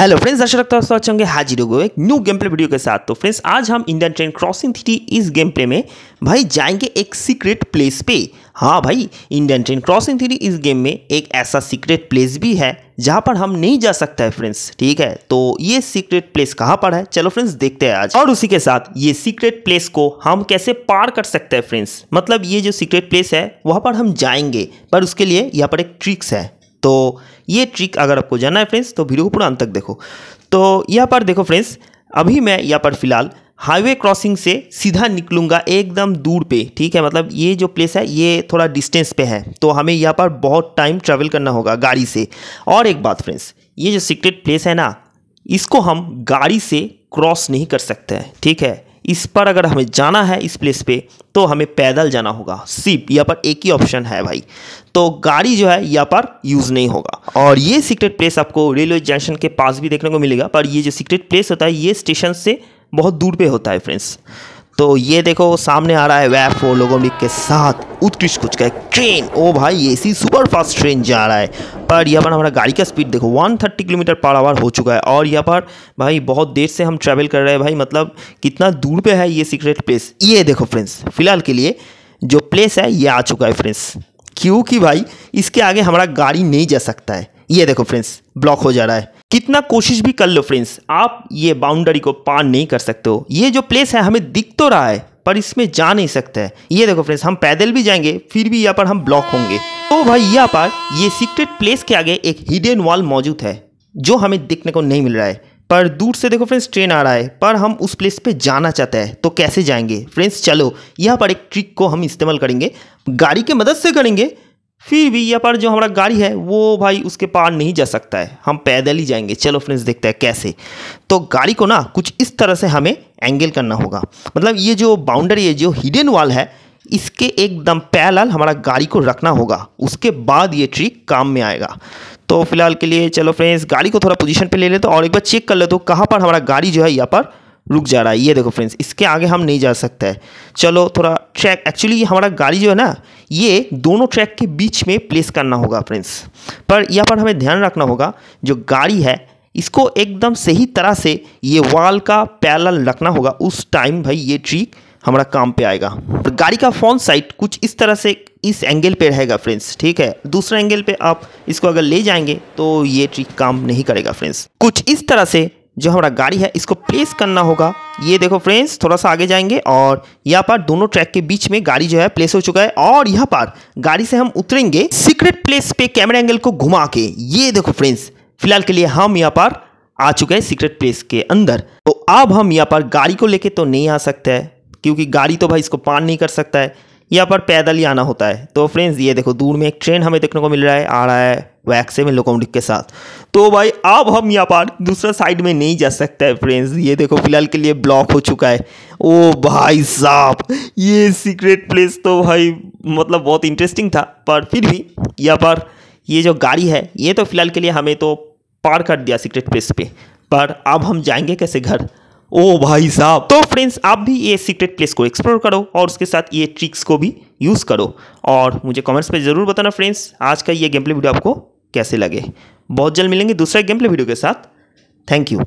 hello friends दर्शक रखता स्वागत होंगे हाजिर हो एक न्यू गेम प्ले वीडियो के साथ तो फ्रेंड्स आज हम इंडियन ट्रेन क्रॉसिंग थ्री इस गेम प्ले में भाई जाएंगे एक सीक्रेट प्लेस पे हाँ भाई इंडियन ट्रेन क्रॉसिंग थ्री इस गेम में एक ऐसा सीक्रेट प्लेस भी है जहाँ पर हम नहीं जा सकते हैं फ्रेंड्स ठीक है तो ये सीक्रेट प्लेस कहाँ पर है चलो फ्रेंड्स देखते हैं आज और उसी के साथ ये सीक्रेट प्लेस को हम कैसे पार कर सकते हैं फ्रेंड्स मतलब ये जो सीक्रेट प्लेस है वहाँ पर हम जाएंगे पर उसके लिए यहाँ पर एक ट्रिक्स है तो ये ट्रिक अगर आपको जानना है फ्रेंड्स तो वीडियो को पूरा अंत तक देखो तो यहाँ पर देखो फ्रेंड्स अभी मैं यहाँ पर फिलहाल हाईवे क्रॉसिंग से सीधा निकलूंगा एकदम दूर पे ठीक है मतलब ये जो प्लेस है ये थोड़ा डिस्टेंस पे है तो हमें यहाँ पर बहुत टाइम ट्रैवल करना होगा गाड़ी से और एक बात फ्रेंड्स ये जो सीक्रेट प्लेस है ना इसको हम गाड़ी से क्रॉस नहीं कर सकते हैं ठीक है इस पर अगर हमें जाना है इस प्लेस पे तो हमें पैदल जाना होगा सिप यहाँ पर एक ही ऑप्शन है भाई तो गाड़ी जो है यहाँ पर यूज़ नहीं होगा और ये सीक्रेट प्लेस आपको रेलवे जंक्शन के पास भी देखने को मिलेगा पर ये जो सीक्रेट प्लेस होता है ये स्टेशन से बहुत दूर पे होता है फ्रेंड्स तो ये देखो सामने आ रहा है वैफ फोर लोगों के साथ उत्कृष्ट कुछ का ट्रेन ओ भाई A C super fast train जा रहा है पर यहाँ पर हमारा गाड़ी का स्पीड देखो 130 किलोमीटर पर आवर हो चुका है और यहाँ पर भाई बहुत देर से हम ट्रैवल कर रहे हैं भाई मतलब कितना दूर पे है ये सीक्रेट प्लेस ये देखो फ्रेंड्स फ़िलहाल के लिए जो प्लेस है ये आ चुका है फ्रेंड्स क्योंकि भाई इसके आगे हमारा गाड़ी नहीं जा सकता है ये देखो फ्रेंड्स ब्लॉक हो जा रहा है कितना कोशिश भी कर लो फ्रेंड्स आप ये बाउंड्री को पार नहीं कर सकते हो ये जो प्लेस है हमें दिख तो रहा है पर इसमें जा नहीं सकता है ये देखो फ्रेंड्स हम पैदल भी जाएंगे फिर भी यहाँ पर हम ब्लॉक होंगे तो भाई यहाँ पर ये सीक्रेट प्लेस के आगे एक हिडन वॉल मौजूद है जो हमें देखने को नहीं मिल रहा है पर दूर से देखो फ्रेंड्स ट्रेन आ रहा है पर हम उस प्लेस पे जाना चाहते हैं तो कैसे जाएंगे फ्रेंड्स चलो यहाँ पर एक ट्रिक को हम इस्तेमाल करेंगे गाड़ी के मदद से करेंगे फिर भी यहाँ पर जो हमारा गाड़ी है वो भाई उसके पार नहीं जा सकता है हम पैदल ही जाएंगे चलो फ्रेंड्स देखते हैं कैसे तो गाड़ी को ना कुछ इस तरह से हमें एंगल करना होगा मतलब ये जो बाउंड्री है जो हिडन वॉल है इसके एकदम पैलल हमारा गाड़ी को रखना होगा उसके बाद ये ट्रिक काम में आएगा तो फिलहाल के लिए चलो फ्रेंड्स गाड़ी को थोड़ा पोजिशन पर ले लेते तो और एक बार चेक कर लेते तो कहाँ पर हमारा गाड़ी जो है यहाँ पर रुक जा रहा है ये देखो फ्रेंड्स इसके आगे हम नहीं जा सकते हैं चलो थोड़ा ट्रैक एक्चुअली हमारा गाड़ी जो है ना ये दोनों ट्रैक के बीच में प्लेस करना होगा फ्रेंड्स पर यहाँ पर हमें ध्यान रखना होगा जो गाड़ी है इसको एकदम सही तरह से ये वाल का पैरल रखना होगा उस टाइम भाई ये ट्रिक हमारा काम पे आएगा तो गाड़ी का फोन साइट कुछ इस तरह से इस एंगल पे रहेगा फ्रेंड्स ठीक है दूसरा एंगल पे आप इसको अगर ले जाएंगे तो ये ट्रिक काम नहीं करेगा फ्रेंड्स कुछ इस तरह से जो हमारा गाड़ी है इसको प्लेस करना होगा ये देखो फ्रेंड्स थोड़ा सा आगे जाएंगे और यहाँ पर दोनों ट्रैक के बीच में गाड़ी जो है प्लेस हो चुका है और यहाँ पर गाड़ी से हम उतरेंगे सीक्रेट प्लेस पे कैमरा एंगल को घुमा के ये देखो फ्रेंड्स फिलहाल के लिए हम यहाँ पर आ चुके हैं सीक्रेट प्लेस के अंदर तो अब हम यहाँ पर गाड़ी को लेके तो नहीं आ सकते हैं क्योंकि गाड़ी तो भाई इसको पार नहीं कर सकता है यहाँ पर पैदल ही आना होता है तो फ्रेंड्स ये देखो दूर में एक ट्रेन हमें देखने को मिल रहा है आ रहा है वैक्स में लोकोमोटिव के साथ तो भाई अब हम यहाँ पर दूसरा साइड में नहीं जा सकते हैं फ्रेंड्स ये देखो फिलहाल के लिए ब्लॉक हो चुका है ओ भाई साहब ये सीक्रेट प्लेस तो भाई मतलब बहुत इंटरेस्टिंग था पर फिर भी यहाँ पर ये जो गाड़ी है ये तो फिलहाल के लिए हमें तो पार कर दिया सीक्रेट प्लेस पे पर अब हम जाएंगे कैसे घर ओ भाई साहब तो फ्रेंड्स आप भी ये सीक्रेट प्लेस को एक्सप्लोर करो और उसके साथ ये ट्रिक्स को भी यूज़ करो और मुझे कमेंट्स पे ज़रूर बताना फ्रेंड्स आज का ये गेम प्ले वीडियो आपको कैसे लगे बहुत जल्द मिलेंगे दूसरे गेम प्ले वीडियो के साथ थैंक यू